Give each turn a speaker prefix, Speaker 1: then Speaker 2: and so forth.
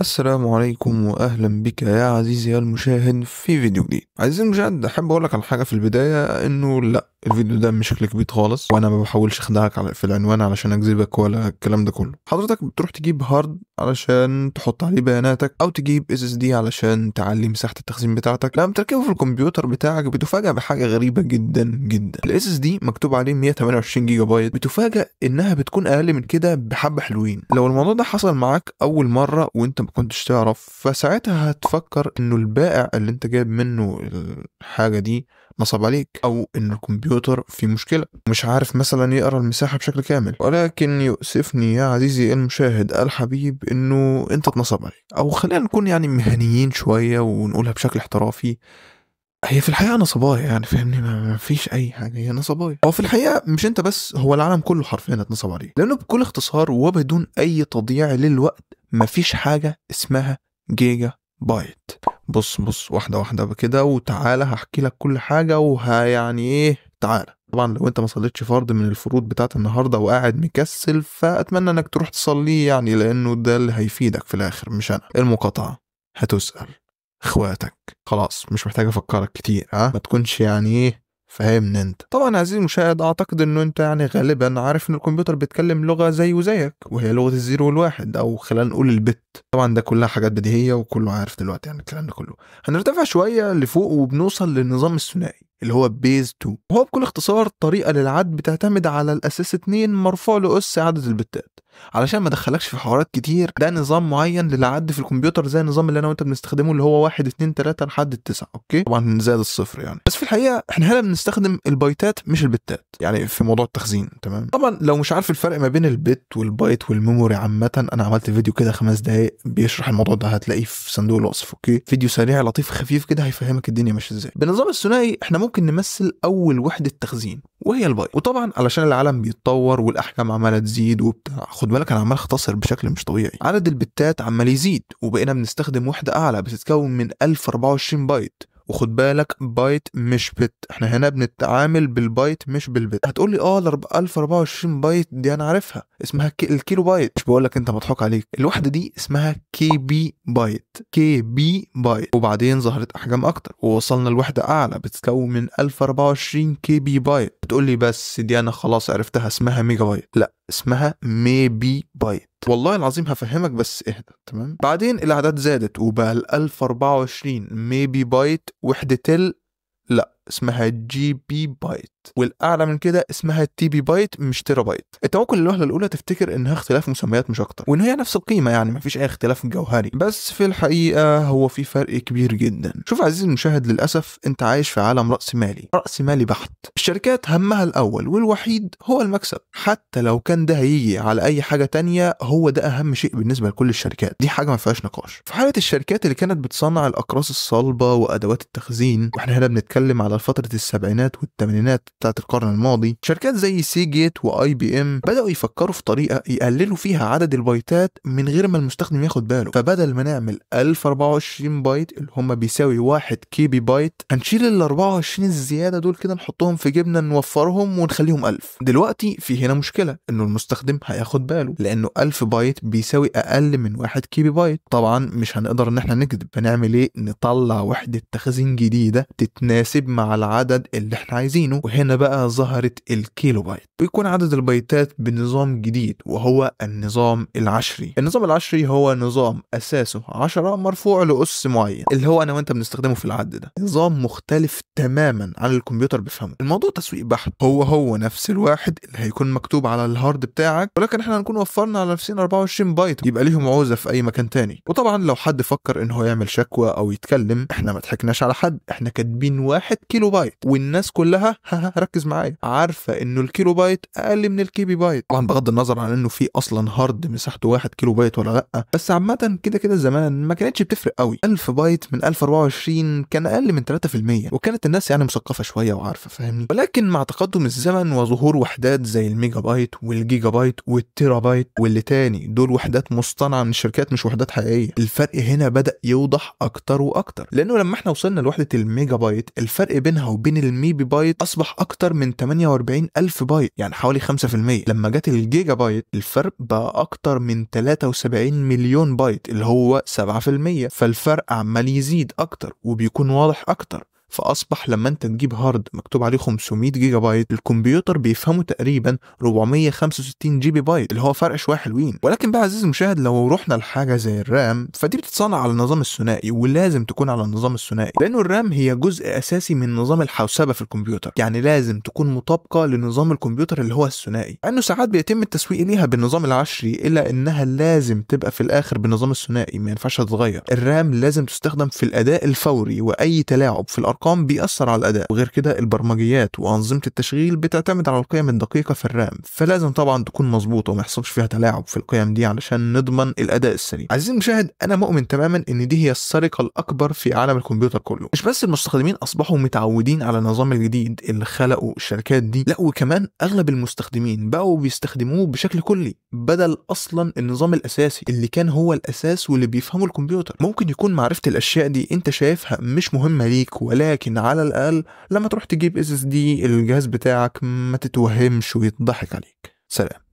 Speaker 1: السلام عليكم واهلا بك يا عزيزي المشاهد في فيديو جديد عزيزي المشاهد احب اقول لك على حاجه في البدايه انه لا الفيديو ده مش كليك بيت خالص وانا ما بحاولش اخدعك في العنوان علشان اكذبك ولا الكلام ده كله حضرتك بتروح تجيب هارد علشان تحط عليه بياناتك او تجيب اس اس دي علشان تعلي مساحه التخزين بتاعتك لما بتركبه في الكمبيوتر بتاعك بتفاجئ بحاجه غريبه جدا جدا الاس اس دي مكتوب عليه 128 جيجا بايت بتفاجئ انها بتكون اقل من كده بحبه حلوين لو الموضوع ده حصل معاك اول مره وانت ما كنتش تعرف فساعتها هتفكر انه البائع اللي انت جايب منه الحاجه دي نصب عليك او ان الكمبيوتر في مشكله مش عارف مثلا يقرا المساحه بشكل كامل ولكن يؤسفني يا عزيزي المشاهد الحبيب انه انت اتنصب عليك او خلينا نكون يعني مهنيين شويه ونقولها بشكل احترافي هي في الحقيقه نصبايا يعني فاهمني ما فيش اي حاجه هي نصبايا هو في الحقيقه مش انت بس هو العالم كله حرفيا اتنصب عليه لانه بكل اختصار وبدون اي تضييع للوقت مفيش حاجة اسمها جيجا بايت بص بص واحدة واحدة كده وتعالى هحكي لك كل حاجة يعني ايه تعالى طبعا لو انت ما صليتش فرض من الفروض بتاعت النهارده وقاعد مكسل فاتمنى انك تروح تصلي يعني لانه ده اللي هيفيدك في الاخر مش انا المقاطعه هتسال اخواتك خلاص مش محتاج افكرك كتير ها ما تكونش يعني ايه فاهمني انت طبعا عزيزي المشاهد اعتقد انه انت يعني غالبا عارف ان الكمبيوتر بيتكلم لغه زيه وزيك وهي لغه الزيرو والواحد او خلينا نقول البت طبعا ده كلها حاجات بديهيه وكله عارف دلوقتي يعني الكلام ده كله هنرتفع شويه لفوق وبنوصل للنظام الثنائي اللي هو بيز 2 وهو بكل اختصار طريقه للعد بتعتمد على الاساس 2 مرفوع لاس عدد البتات علشان ما ادخلكش في حوارات كتير ده نظام معين للعد في الكمبيوتر زي النظام اللي انا وانت بنستخدمه اللي هو 1 2 3 لحد 9 اوكي طبعا زائد الصفر يعني بس في الحقيقه احنا هنا بنستخدم البايتات مش البتات يعني في موضوع التخزين تمام طبعا لو مش عارف الفرق ما بين البت والبايت والميموري عامه انا عملت فيديو كده خمس دقايق بيشرح الموضوع ده هتلاقيه في صندوق الوصف اوكي فيديو سريع لطيف خفيف كده هيفهمك الدنيا ماشيه ازاي بالنظام الثنائي احنا ممكن نمثل اول وحده تخزين وهي البايت وطبعا علشان العالم بيتطور والاحكام عماله تزيد وبتاع خد بالك انا عمال اختصر بشكل مش طبيعي عدد البتات عمال يزيد وبقينا بنستخدم وحده اعلى بتتكون من 1024 بايت وخد بالك بايت مش بت احنا هنا بنتعامل بالبايت مش بالبت هتقول لي اه ال 1024 بايت دي انا عارفها اسمها الكيلو بايت مش بقول لك انت مضحوك عليك الوحده دي اسمها كي بي بايت كي بي بايت وبعدين ظهرت احجام اكتر ووصلنا لوحده اعلى بتتكون من 1024 كي بي بايت تقول لي بس دي انا خلاص عرفتها اسمها ميجا بايت لا اسمها ميبي بايت والله العظيم هفهمك بس اهدى تمام بعدين الاعداد زادت وبقى ال 1024 ميبي بايت وحده تل لا اسمها جي بي بايت والاعلى من كده اسمها تي بي بايت مش تيرا بايت انت ممكن الوهله الاولى تفتكر انها اختلاف مسميات مش اكتر وان هي نفس القيمه يعني ما فيش اي اختلاف جوهري بس في الحقيقه هو في فرق كبير جدا شوف عزيزي المشاهد للاسف انت عايش في عالم راس مالي راس مالي بحت الشركات همها الاول والوحيد هو المكسب حتى لو كان ده هيجي على اي حاجه تانية هو ده اهم شيء بالنسبه لكل الشركات دي حاجه ما فيهاش نقاش في حاله الشركات اللي كانت بتصنع الاقراص الصلبه وادوات التخزين واحنا هنا بنتكلم على على فترة السبعينات والثمانينات بتاعت القرن الماضي شركات زي سي جيت واي بي ام بدأوا يفكروا في طريقة يقللوا فيها عدد البايتات من غير ما المستخدم ياخد باله فبدل ما نعمل 1024 بايت اللي هم بيساوي 1 كيبي بايت هنشيل ال 24 الزيادة دول كده نحطهم في جبنة نوفرهم ونخليهم 1000 دلوقتي في هنا مشكلة انه المستخدم هياخد باله لانه 1000 بايت بيساوي اقل من 1 كيبي بايت طبعا مش هنقدر ان احنا نكذب فنعمل ايه نطلع وحدة تخزين جديدة تتناسب مع مع العدد اللي احنا عايزينه وهنا بقى ظهرت الكيلو بايت بيكون عدد البايتات بنظام جديد وهو النظام العشري النظام العشري هو نظام اساسه 10 مرفوع لاس معين اللي هو انا وانت بنستخدمه في العد ده نظام مختلف تماما عن الكمبيوتر بيفهمه الموضوع تسويق بحت هو هو نفس الواحد اللي هيكون مكتوب على الهارد بتاعك ولكن احنا هنكون وفرنا على نفسنا 24 بايت يبقى ليهم عوزه في اي مكان تاني وطبعا لو حد فكر ان هو يعمل شكوى او يتكلم احنا ما ضحكناش على حد احنا كاتبين واحد كيلو بايت والناس كلها ركز معايا عارفه انه الكيلو بايت اقل من الكيبي بايت طبعا بغض النظر عن انه في اصلا هارد مساحته 1 كيلو بايت ولا لا بس عامه كده كده زمان ما كانتش بتفرق قوي 1000 بايت من 1024 كان اقل من 3% وكانت الناس يعني مثقفه شويه وعارفه فاهمني ولكن مع تقدم الزمن وظهور وحدات زي الميجا بايت والجيجا بايت والتيرا بايت واللي تاني دول وحدات مصطنعه من الشركات مش وحدات حقيقيه الفرق هنا بدا يوضح اكتر واكتر لانه لما احنا وصلنا لوحده الميجا بايت الفرق بينها وبين الميبي بايت اصبح اكتر من 48 الف بايت يعني حوالي 5% لما جت الجيجا بايت الفرق بقى اكتر من 73 مليون بايت اللي هو 7% فالفرق عمال يزيد اكتر وبيكون واضح اكتر فاصبح لما انت تجيب هارد مكتوب عليه 500 جيجا بايت الكمبيوتر بيفهمه تقريبا 465 جي بي بايت اللي هو فرق شويه حلوين ولكن بقى عزيزي المشاهد لو رحنا لحاجه زي الرام فدي بتتصنع على النظام الثنائي ولازم تكون على النظام الثنائي لانه الرام هي جزء اساسي من نظام الحوسبه في الكمبيوتر يعني لازم تكون مطابقه لنظام الكمبيوتر اللي هو الثنائي لانه ساعات بيتم التسويق ليها بالنظام العشري الا انها لازم تبقى في الاخر بالنظام الثنائي ما ينفعش تتغير الرام لازم تستخدم في الاداء الفوري واي تلاعب في الارقام الارقام بيأثر على الاداء وغير كده البرمجيات وانظمه التشغيل بتعتمد على القيم الدقيقه في الرام فلازم طبعا تكون مظبوطه وما يحصلش فيها تلاعب في القيم دي علشان نضمن الاداء السليم عزيزي المشاهد انا مؤمن تماما ان دي هي السرقه الاكبر في عالم الكمبيوتر كله مش بس المستخدمين اصبحوا متعودين على النظام الجديد اللي خلقه الشركات دي لا وكمان اغلب المستخدمين بقوا بيستخدموه بشكل كلي بدل اصلا النظام الاساسي اللي كان هو الاساس واللي بيفهمه الكمبيوتر ممكن يكون معرفه الاشياء دي انت شايفها مش مهمه ليك ولا لكن على الأقل لما تروح تجيب اس اس دي الجهاز بتاعك ما تتوهمش ويتضحك عليك سلام